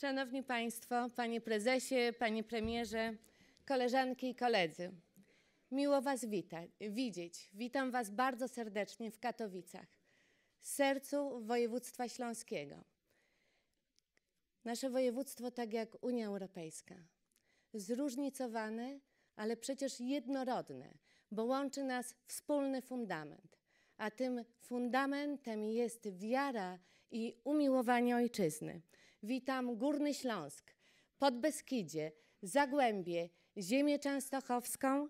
Szanowni Państwo, Panie Prezesie, Panie Premierze, koleżanki i koledzy. Miło Was wita, widzieć. Witam Was bardzo serdecznie w Katowicach, sercu województwa śląskiego. Nasze województwo, tak jak Unia Europejska, zróżnicowane, ale przecież jednorodne, bo łączy nas wspólny fundament. A tym fundamentem jest wiara i umiłowanie ojczyzny. Witam Górny Śląsk, Podbeskidzie, Zagłębie, Ziemię Częstochowską.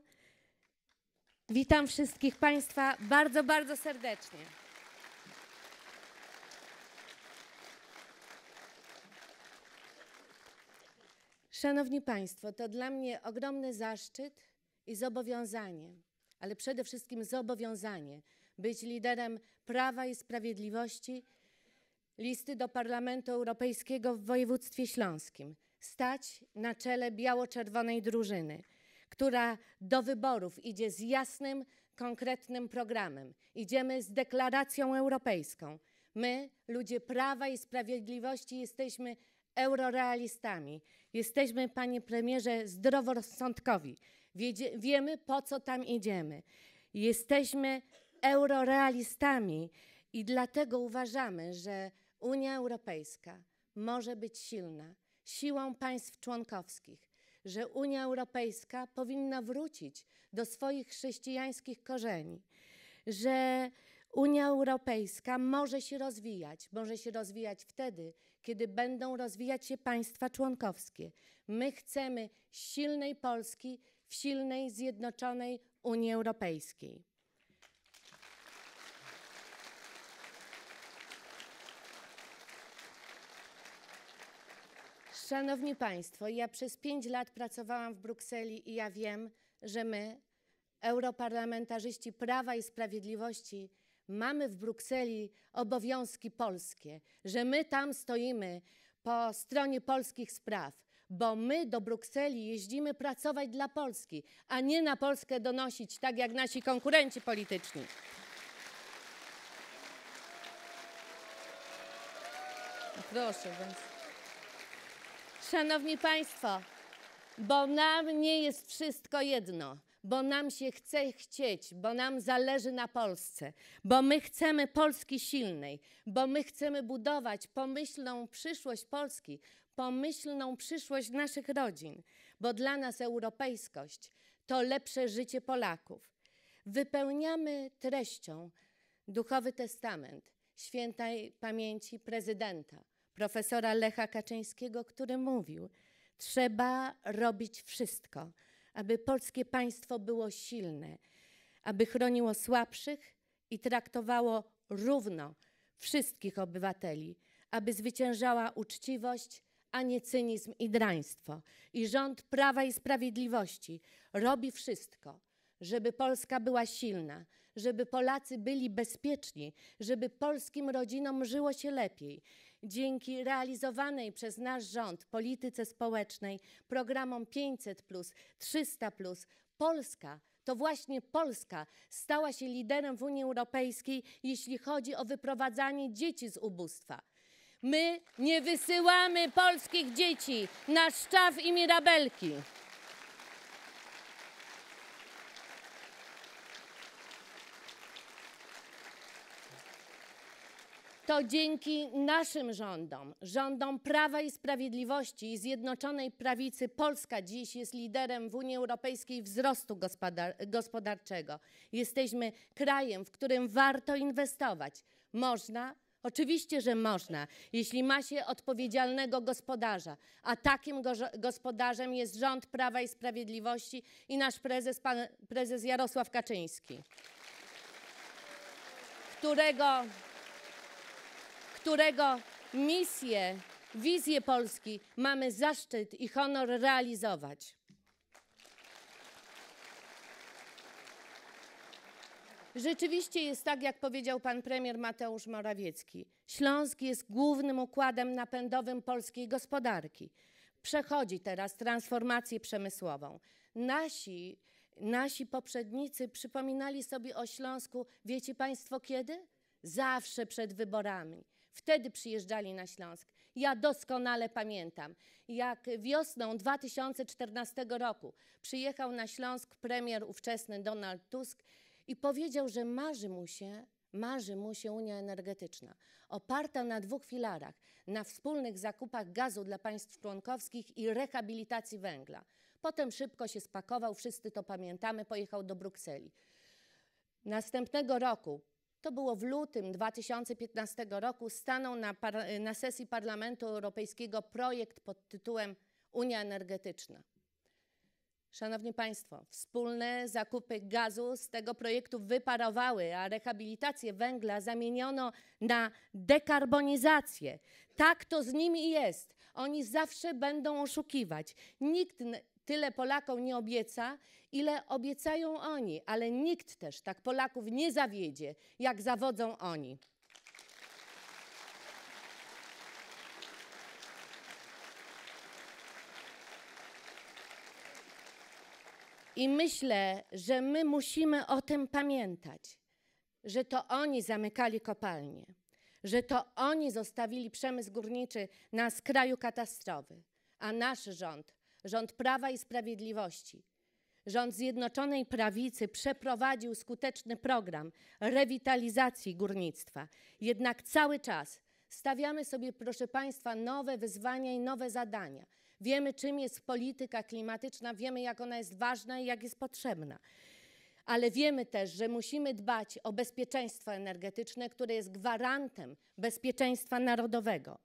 Witam wszystkich Państwa bardzo, bardzo serdecznie. Szanowni Państwo, to dla mnie ogromny zaszczyt i zobowiązanie, ale przede wszystkim zobowiązanie być liderem prawa i sprawiedliwości listy do Parlamentu Europejskiego w województwie śląskim. Stać na czele biało-czerwonej drużyny, która do wyborów idzie z jasnym, konkretnym programem. Idziemy z deklaracją europejską. My, ludzie Prawa i Sprawiedliwości, jesteśmy eurorealistami. Jesteśmy, panie premierze, zdroworozsądkowi. Wiedzie, wiemy, po co tam idziemy. Jesteśmy eurorealistami i dlatego uważamy, że Unia Europejska może być silna siłą państw członkowskich, że Unia Europejska powinna wrócić do swoich chrześcijańskich korzeni, że Unia Europejska może się rozwijać. Może się rozwijać wtedy, kiedy będą rozwijać się państwa członkowskie. My chcemy silnej Polski w silnej, zjednoczonej Unii Europejskiej. Szanowni Państwo, ja przez pięć lat pracowałam w Brukseli i ja wiem, że my, europarlamentarzyści Prawa i Sprawiedliwości, mamy w Brukseli obowiązki polskie, że my tam stoimy po stronie polskich spraw, bo my do Brukseli jeździmy pracować dla Polski, a nie na Polskę donosić, tak jak nasi konkurenci polityczni. Proszę więc. Szanowni Państwo, bo nam nie jest wszystko jedno, bo nam się chce chcieć, bo nam zależy na Polsce, bo my chcemy Polski silnej, bo my chcemy budować pomyślną przyszłość Polski, pomyślną przyszłość naszych rodzin, bo dla nas europejskość to lepsze życie Polaków. Wypełniamy treścią duchowy testament świętej pamięci prezydenta profesora Lecha Kaczyńskiego, który mówił: Trzeba robić wszystko, aby polskie państwo było silne, aby chroniło słabszych i traktowało równo wszystkich obywateli, aby zwyciężała uczciwość, a nie cynizm i draństwo. I rząd Prawa i Sprawiedliwości robi wszystko, żeby Polska była silna, żeby Polacy byli bezpieczni, żeby polskim rodzinom żyło się lepiej. Dzięki realizowanej przez nasz rząd polityce społecznej, programom 500, 300, Polska to właśnie Polska stała się liderem w Unii Europejskiej, jeśli chodzi o wyprowadzanie dzieci z ubóstwa. My nie wysyłamy polskich dzieci na Szczaw i Mirabelki. To dzięki naszym rządom, rządom Prawa i Sprawiedliwości i Zjednoczonej Prawicy Polska dziś jest liderem w Unii Europejskiej wzrostu gospodar gospodarczego. Jesteśmy krajem, w którym warto inwestować. Można, Oczywiście, że można, jeśli ma się odpowiedzialnego gospodarza, a takim gospodarzem jest rząd Prawa i Sprawiedliwości i nasz prezes, pan prezes Jarosław Kaczyński, którego którego misję, wizję Polski mamy zaszczyt i honor realizować. Rzeczywiście jest tak, jak powiedział pan premier Mateusz Morawiecki. Śląsk jest głównym układem napędowym polskiej gospodarki. Przechodzi teraz transformację przemysłową. Nasi, nasi poprzednicy przypominali sobie o Śląsku, wiecie państwo kiedy? Zawsze przed wyborami. Wtedy przyjeżdżali na Śląsk. Ja doskonale pamiętam, jak wiosną 2014 roku przyjechał na Śląsk premier ówczesny Donald Tusk i powiedział, że marzy mu się, marzy mu się Unia Energetyczna, oparta na dwóch filarach, na wspólnych zakupach gazu dla państw członkowskich i rehabilitacji węgla. Potem szybko się spakował, wszyscy to pamiętamy, pojechał do Brukseli. Następnego roku to było w lutym 2015 roku, stanął na, na sesji Parlamentu Europejskiego projekt pod tytułem Unia Energetyczna. Szanowni Państwo, wspólne zakupy gazu z tego projektu wyparowały, a rehabilitację węgla zamieniono na dekarbonizację. Tak to z nimi jest. Oni zawsze będą oszukiwać. Nikt tyle Polakom nie obieca, ile obiecają oni, ale nikt też tak Polaków nie zawiedzie, jak zawodzą oni. I myślę, że my musimy o tym pamiętać, że to oni zamykali kopalnie, że to oni zostawili przemysł górniczy na skraju katastrofy, a nasz rząd rząd Prawa i Sprawiedliwości, rząd Zjednoczonej Prawicy przeprowadził skuteczny program rewitalizacji górnictwa. Jednak cały czas stawiamy sobie, proszę Państwa, nowe wyzwania i nowe zadania. Wiemy, czym jest polityka klimatyczna, wiemy, jak ona jest ważna i jak jest potrzebna. Ale wiemy też, że musimy dbać o bezpieczeństwo energetyczne, które jest gwarantem bezpieczeństwa narodowego.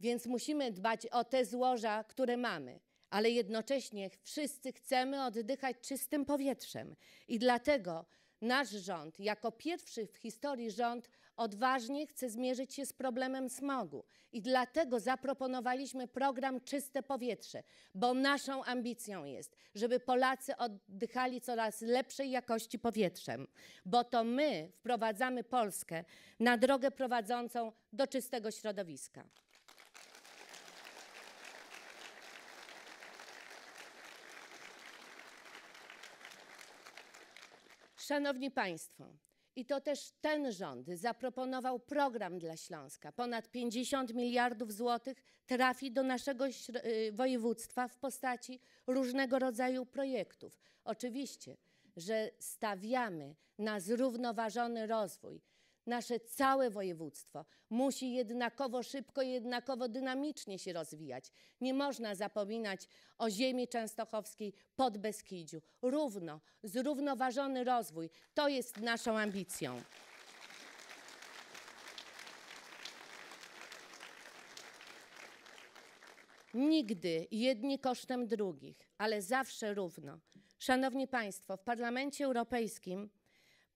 Więc musimy dbać o te złoża, które mamy ale jednocześnie wszyscy chcemy oddychać czystym powietrzem. I dlatego nasz rząd, jako pierwszy w historii rząd, odważnie chce zmierzyć się z problemem smogu. I dlatego zaproponowaliśmy program Czyste Powietrze, bo naszą ambicją jest, żeby Polacy oddychali coraz lepszej jakości powietrzem, bo to my wprowadzamy Polskę na drogę prowadzącą do czystego środowiska. Szanowni Państwo, i to też ten rząd zaproponował program dla Śląska. Ponad 50 miliardów złotych trafi do naszego y, województwa w postaci różnego rodzaju projektów. Oczywiście, że stawiamy na zrównoważony rozwój, Nasze całe województwo musi jednakowo szybko, jednakowo dynamicznie się rozwijać. Nie można zapominać o ziemi częstochowskiej pod Beskidziu. Równo, zrównoważony rozwój to jest naszą ambicją. Nigdy jedni kosztem drugich, ale zawsze równo. Szanowni Państwo, w Parlamencie Europejskim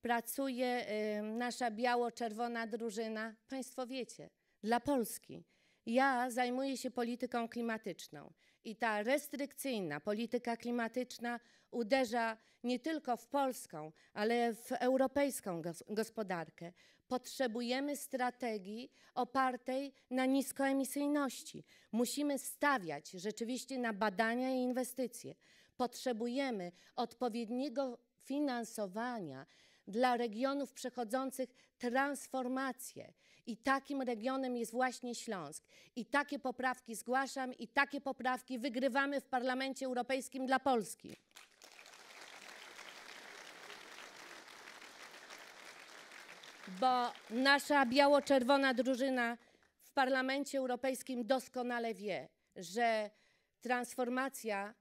pracuje nasza biało-czerwona drużyna. Państwo wiecie, dla Polski. Ja zajmuję się polityką klimatyczną i ta restrykcyjna polityka klimatyczna uderza nie tylko w polską, ale w europejską gospodarkę. Potrzebujemy strategii opartej na niskoemisyjności. Musimy stawiać rzeczywiście na badania i inwestycje. Potrzebujemy odpowiedniego finansowania dla regionów przechodzących transformację. I takim regionem jest właśnie Śląsk. I takie poprawki zgłaszam i takie poprawki wygrywamy w Parlamencie Europejskim dla Polski. Bo nasza biało-czerwona drużyna w Parlamencie Europejskim doskonale wie, że transformacja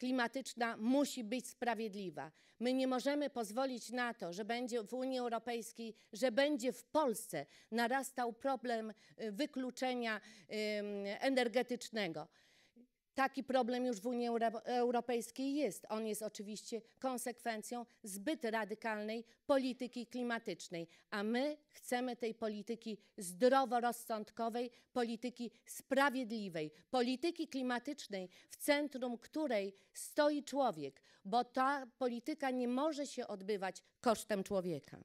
klimatyczna musi być sprawiedliwa. My nie możemy pozwolić na to, że będzie w Unii Europejskiej, że będzie w Polsce narastał problem y, wykluczenia energetycznego. Taki problem już w Unii Europejskiej jest. On jest oczywiście konsekwencją zbyt radykalnej polityki klimatycznej, a my chcemy tej polityki zdroworozsądkowej, polityki sprawiedliwej, polityki klimatycznej, w centrum której stoi człowiek, bo ta polityka nie może się odbywać kosztem człowieka.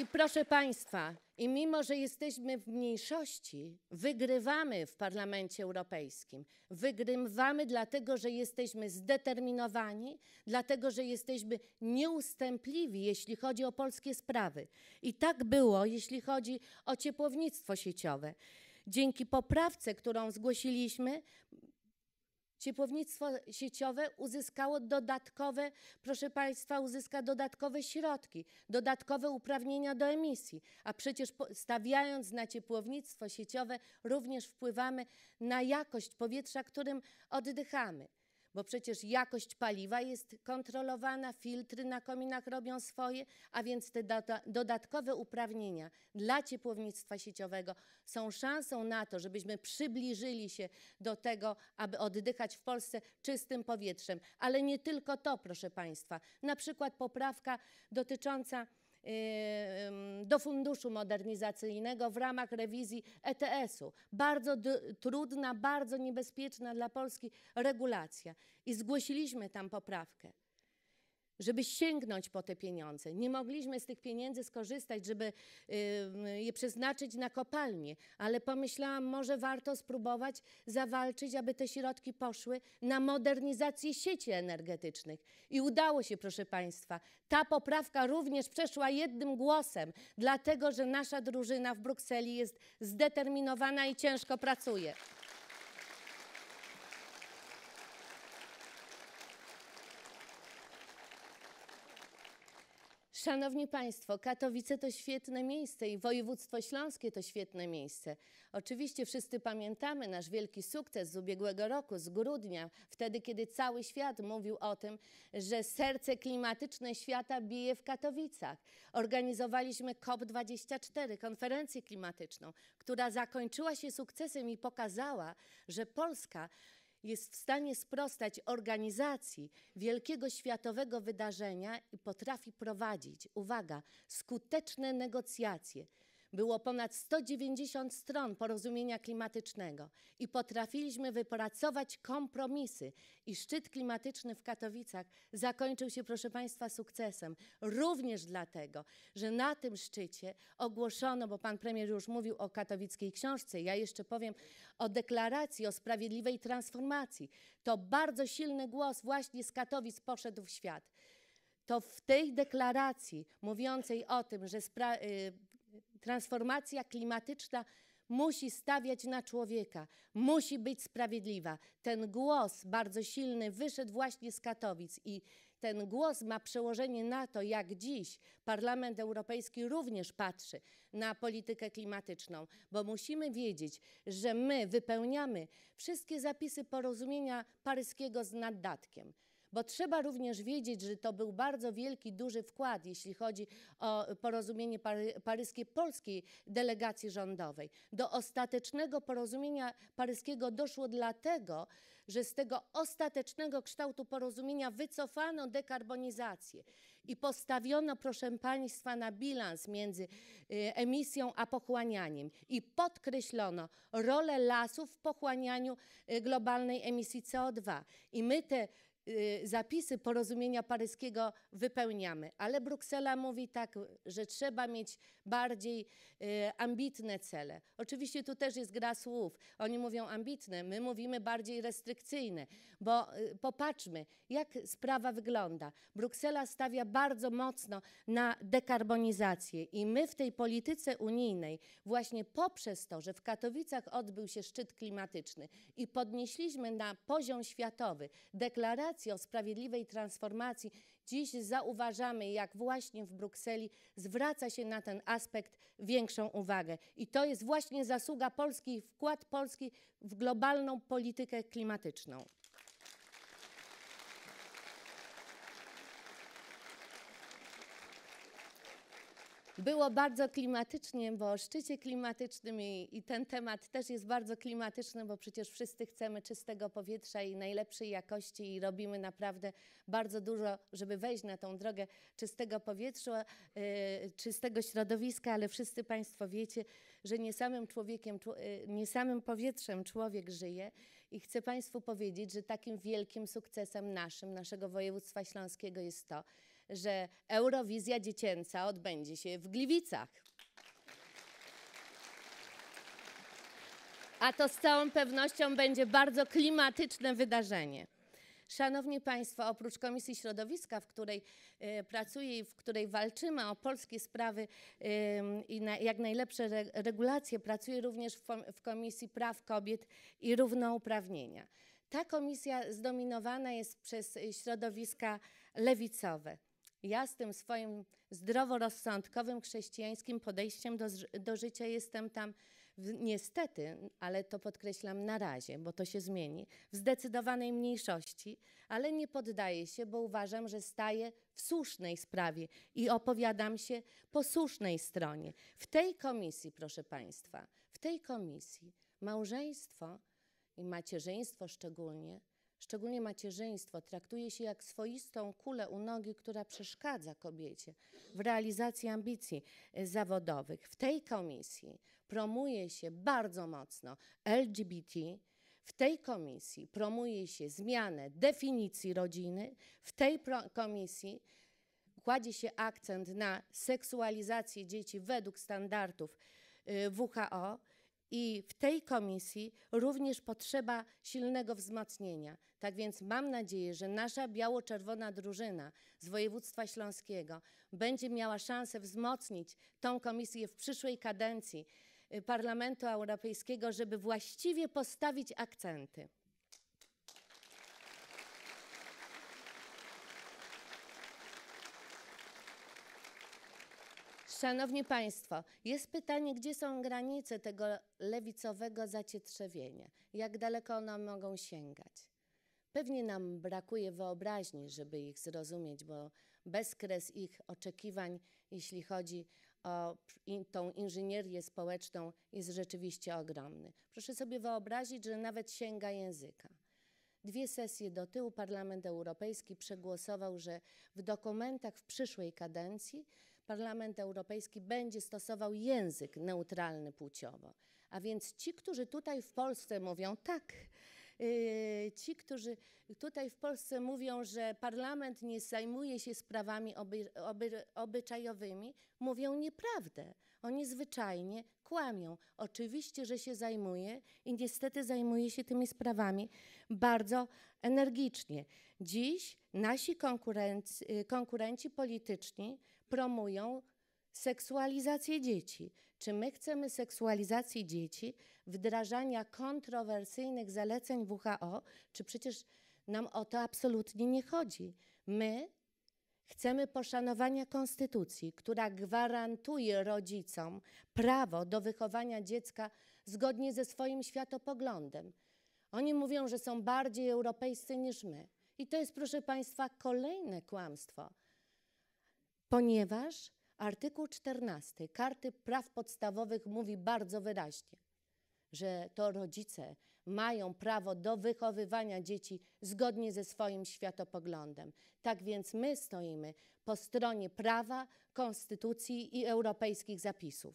I proszę Państwa, i mimo, że jesteśmy w mniejszości, wygrywamy w Parlamencie Europejskim. Wygrywamy dlatego, że jesteśmy zdeterminowani, dlatego, że jesteśmy nieustępliwi, jeśli chodzi o polskie sprawy. I tak było, jeśli chodzi o ciepłownictwo sieciowe. Dzięki poprawce, którą zgłosiliśmy, Ciepłownictwo sieciowe uzyskało dodatkowe, proszę Państwa, uzyska dodatkowe środki, dodatkowe uprawnienia do emisji. A przecież stawiając na ciepłownictwo sieciowe również wpływamy na jakość powietrza, którym oddychamy bo przecież jakość paliwa jest kontrolowana, filtry na kominach robią swoje, a więc te dodatkowe uprawnienia dla ciepłownictwa sieciowego są szansą na to, żebyśmy przybliżyli się do tego, aby oddychać w Polsce czystym powietrzem. Ale nie tylko to, proszę Państwa. Na przykład poprawka dotycząca do Funduszu Modernizacyjnego w ramach rewizji ETS-u. Bardzo trudna, bardzo niebezpieczna dla Polski regulacja. I zgłosiliśmy tam poprawkę żeby sięgnąć po te pieniądze. Nie mogliśmy z tych pieniędzy skorzystać, żeby y, je przeznaczyć na kopalnie, ale pomyślałam, może warto spróbować zawalczyć, aby te środki poszły na modernizację sieci energetycznych. I udało się, proszę Państwa. Ta poprawka również przeszła jednym głosem, dlatego że nasza drużyna w Brukseli jest zdeterminowana i ciężko pracuje. Szanowni Państwo, Katowice to świetne miejsce i województwo śląskie to świetne miejsce. Oczywiście wszyscy pamiętamy nasz wielki sukces z ubiegłego roku, z grudnia, wtedy kiedy cały świat mówił o tym, że serce klimatyczne świata bije w Katowicach. Organizowaliśmy COP24, konferencję klimatyczną, która zakończyła się sukcesem i pokazała, że Polska jest w stanie sprostać organizacji wielkiego światowego wydarzenia i potrafi prowadzić, uwaga, skuteczne negocjacje było ponad 190 stron porozumienia klimatycznego i potrafiliśmy wypracować kompromisy. I szczyt klimatyczny w Katowicach zakończył się, proszę Państwa, sukcesem. Również dlatego, że na tym szczycie ogłoszono, bo Pan Premier już mówił o katowickiej książce, ja jeszcze powiem o deklaracji o sprawiedliwej transformacji. To bardzo silny głos właśnie z Katowic poszedł w świat to w tej deklaracji mówiącej o tym, że y, transformacja klimatyczna musi stawiać na człowieka, musi być sprawiedliwa. Ten głos bardzo silny wyszedł właśnie z Katowic i ten głos ma przełożenie na to, jak dziś Parlament Europejski również patrzy na politykę klimatyczną, bo musimy wiedzieć, że my wypełniamy wszystkie zapisy porozumienia paryskiego z naddatkiem bo trzeba również wiedzieć, że to był bardzo wielki, duży wkład, jeśli chodzi o porozumienie pary, paryskie polskiej delegacji rządowej. Do ostatecznego porozumienia paryskiego doszło dlatego, że z tego ostatecznego kształtu porozumienia wycofano dekarbonizację i postawiono, proszę Państwa, na bilans między y, emisją a pochłanianiem i podkreślono rolę lasów w pochłanianiu y, globalnej emisji CO2. I my te Y, zapisy porozumienia paryskiego wypełniamy. Ale Bruksela mówi tak, że trzeba mieć bardziej y, ambitne cele. Oczywiście tu też jest gra słów. Oni mówią ambitne, my mówimy bardziej restrykcyjne, bo y, popatrzmy, jak sprawa wygląda. Bruksela stawia bardzo mocno na dekarbonizację i my w tej polityce unijnej właśnie poprzez to, że w Katowicach odbył się szczyt klimatyczny i podnieśliśmy na poziom światowy deklarację o sprawiedliwej transformacji Dziś zauważamy, jak właśnie w Brukseli zwraca się na ten aspekt większą uwagę. I to jest właśnie zasługa Polski wkład Polski w globalną politykę klimatyczną. Było bardzo klimatycznie, bo o szczycie klimatycznym i, i, ten temat też jest bardzo klimatyczny, bo przecież wszyscy chcemy czystego powietrza i najlepszej jakości i robimy naprawdę bardzo dużo, żeby wejść na tą drogę czystego powietrza, y, czystego środowiska, ale wszyscy Państwo wiecie, że nie samym człowiekiem, y, nie samym powietrzem człowiek żyje i chcę Państwu powiedzieć, że takim wielkim sukcesem naszym, naszego województwa śląskiego jest to, że Eurowizja Dziecięca odbędzie się w Gliwicach. A to z całą pewnością będzie bardzo klimatyczne wydarzenie. Szanowni Państwo, oprócz Komisji Środowiska, w której y, pracuję i w której walczymy o polskie sprawy y, i na, jak najlepsze re, regulacje, pracuję również w, w Komisji Praw Kobiet i Równouprawnienia. Ta komisja zdominowana jest przez środowiska lewicowe. Ja z tym swoim zdroworozsądkowym, chrześcijańskim podejściem do, do życia jestem tam, w, niestety, ale to podkreślam na razie, bo to się zmieni, w zdecydowanej mniejszości, ale nie poddaję się, bo uważam, że staję w słusznej sprawie i opowiadam się po słusznej stronie. W tej komisji, proszę Państwa, w tej komisji małżeństwo i macierzyństwo szczególnie szczególnie macierzyństwo, traktuje się jak swoistą kulę u nogi, która przeszkadza kobiecie w realizacji ambicji e, zawodowych. W tej komisji promuje się bardzo mocno LGBT, w tej komisji promuje się zmianę definicji rodziny, w tej komisji kładzie się akcent na seksualizację dzieci według standardów e, WHO. I w tej komisji również potrzeba silnego wzmocnienia. Tak więc mam nadzieję, że nasza biało-czerwona drużyna z województwa śląskiego będzie miała szansę wzmocnić tą komisję w przyszłej kadencji y, Parlamentu Europejskiego, żeby właściwie postawić akcenty. Szanowni Państwo, jest pytanie, gdzie są granice tego lewicowego zacietrzewienia? Jak daleko one mogą sięgać? Pewnie nam brakuje wyobraźni, żeby ich zrozumieć, bo bezkres ich oczekiwań, jeśli chodzi o in, tą inżynierię społeczną, jest rzeczywiście ogromny. Proszę sobie wyobrazić, że nawet sięga języka. Dwie sesje do tyłu Parlament Europejski przegłosował, że w dokumentach w przyszłej kadencji Parlament Europejski będzie stosował język neutralny płciowo. A więc ci, którzy tutaj w Polsce mówią tak, yy, ci, którzy tutaj w Polsce mówią, że parlament nie zajmuje się sprawami oby, oby, obyczajowymi, mówią nieprawdę. Oni zwyczajnie kłamią. Oczywiście, że się zajmuje i niestety zajmuje się tymi sprawami bardzo energicznie. Dziś nasi yy, konkurenci polityczni promują seksualizację dzieci. Czy my chcemy seksualizacji dzieci, wdrażania kontrowersyjnych zaleceń WHO, czy przecież nam o to absolutnie nie chodzi. My chcemy poszanowania konstytucji, która gwarantuje rodzicom prawo do wychowania dziecka zgodnie ze swoim światopoglądem. Oni mówią, że są bardziej europejscy niż my. I to jest, proszę Państwa, kolejne kłamstwo ponieważ artykuł 14 Karty Praw Podstawowych mówi bardzo wyraźnie, że to rodzice mają prawo do wychowywania dzieci zgodnie ze swoim światopoglądem. Tak więc my stoimy po stronie prawa, konstytucji i europejskich zapisów.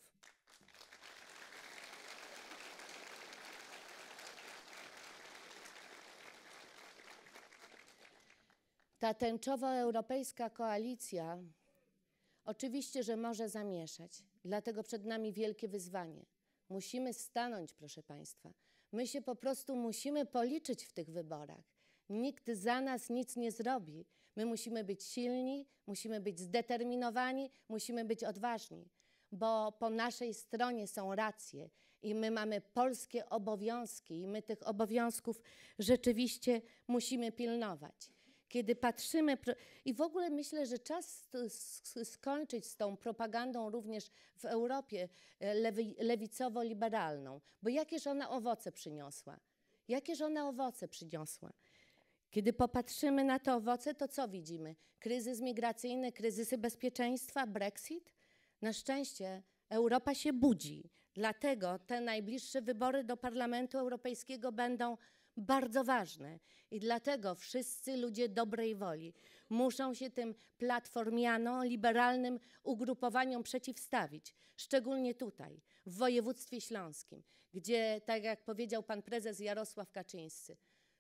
Ta tęczowo-europejska koalicja Oczywiście, że może zamieszać, dlatego przed nami wielkie wyzwanie. Musimy stanąć, proszę Państwa. My się po prostu musimy policzyć w tych wyborach. Nikt za nas nic nie zrobi. My musimy być silni, musimy być zdeterminowani, musimy być odważni, bo po naszej stronie są racje i my mamy polskie obowiązki i my tych obowiązków rzeczywiście musimy pilnować kiedy patrzymy. I w ogóle myślę, że czas skończyć z tą propagandą również w Europie e, lewi, lewicowo-liberalną, bo jakież ona owoce przyniosła? Jakież ona owoce przyniosła? Kiedy popatrzymy na te owoce, to co widzimy? Kryzys migracyjny, kryzysy bezpieczeństwa, Brexit? Na szczęście Europa się budzi, dlatego te najbliższe wybory do Parlamentu Europejskiego będą bardzo ważne i dlatego wszyscy ludzie dobrej woli muszą się tym platformianom, liberalnym ugrupowaniom przeciwstawić, szczególnie tutaj, w województwie śląskim, gdzie, tak jak powiedział pan prezes Jarosław Kaczyński,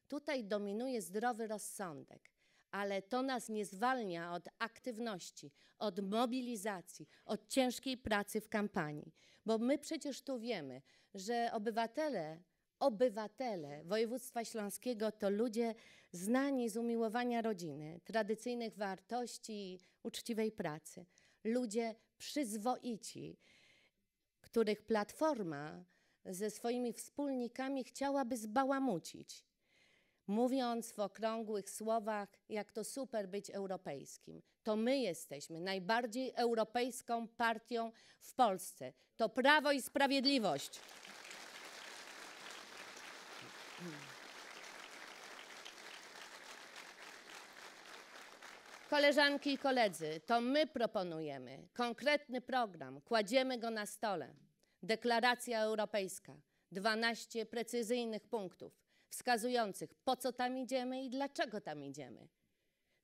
tutaj dominuje zdrowy rozsądek ale to nas nie zwalnia od aktywności, od mobilizacji, od ciężkiej pracy w kampanii. Bo my przecież tu wiemy, że obywatele obywatele województwa śląskiego to ludzie znani z umiłowania rodziny, tradycyjnych wartości, i uczciwej pracy. Ludzie przyzwoici, których Platforma ze swoimi wspólnikami chciałaby zbałamucić, mówiąc w okrągłych słowach, jak to super być europejskim. To my jesteśmy najbardziej europejską partią w Polsce. To Prawo i Sprawiedliwość. Mhm. Koleżanki i koledzy, to my proponujemy konkretny program, kładziemy go na stole. Deklaracja Europejska, 12 precyzyjnych punktów wskazujących, po co tam idziemy i dlaczego tam idziemy.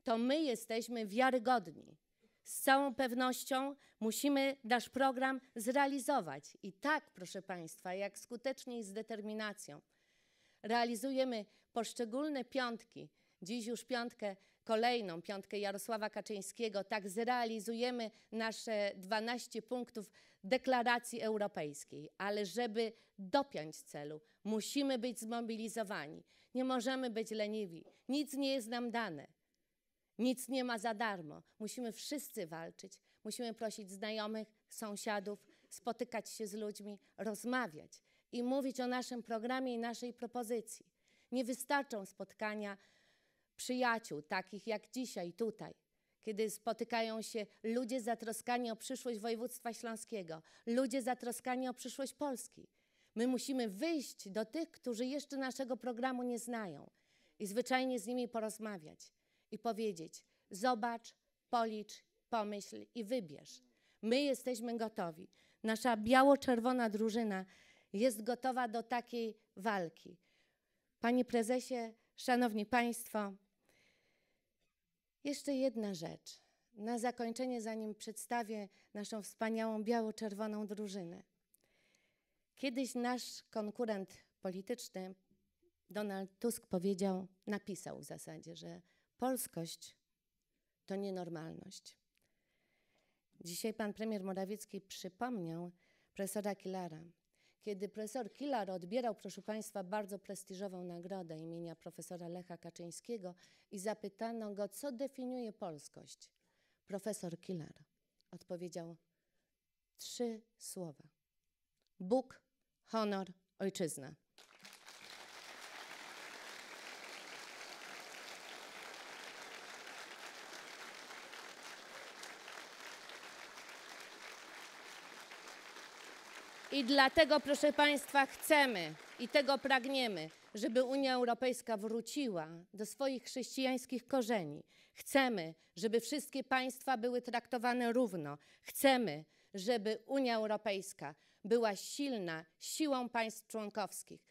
To my jesteśmy wiarygodni. Z całą pewnością musimy nasz program zrealizować. I tak, proszę Państwa, jak skutecznie i z determinacją realizujemy poszczególne piątki, dziś już piątkę kolejną, piątkę Jarosława Kaczyńskiego, tak zrealizujemy nasze 12 punktów deklaracji europejskiej, ale żeby dopiąć celu, musimy być zmobilizowani. Nie możemy być leniwi. Nic nie jest nam dane. Nic nie ma za darmo. Musimy wszyscy walczyć. Musimy prosić znajomych, sąsiadów, spotykać się z ludźmi, rozmawiać i mówić o naszym programie i naszej propozycji. Nie wystarczą spotkania przyjaciół, takich jak dzisiaj, tutaj, kiedy spotykają się ludzie zatroskani o przyszłość województwa śląskiego, ludzie zatroskani o przyszłość Polski. My musimy wyjść do tych, którzy jeszcze naszego programu nie znają i zwyczajnie z nimi porozmawiać i powiedzieć: zobacz, policz, pomyśl i wybierz. My jesteśmy gotowi. Nasza biało-czerwona drużyna jest gotowa do takiej walki. Panie prezesie, szanowni państwo, jeszcze jedna rzecz. Na zakończenie, zanim przedstawię naszą wspaniałą biało-czerwoną drużynę. Kiedyś nasz konkurent polityczny, Donald Tusk, powiedział, napisał w zasadzie, że polskość to nienormalność. Dzisiaj pan premier Morawiecki przypomniał profesora Kilara, kiedy profesor Kilar odbierał, proszę Państwa, bardzo prestiżową nagrodę imienia profesora Lecha Kaczyńskiego i zapytano go, co definiuje polskość, profesor Kilar odpowiedział trzy słowa. Bóg, honor, ojczyzna. I dlatego, proszę Państwa, chcemy i tego pragniemy, żeby Unia Europejska wróciła do swoich chrześcijańskich korzeni. Chcemy, żeby wszystkie państwa były traktowane równo. Chcemy, żeby Unia Europejska była silna siłą państw członkowskich.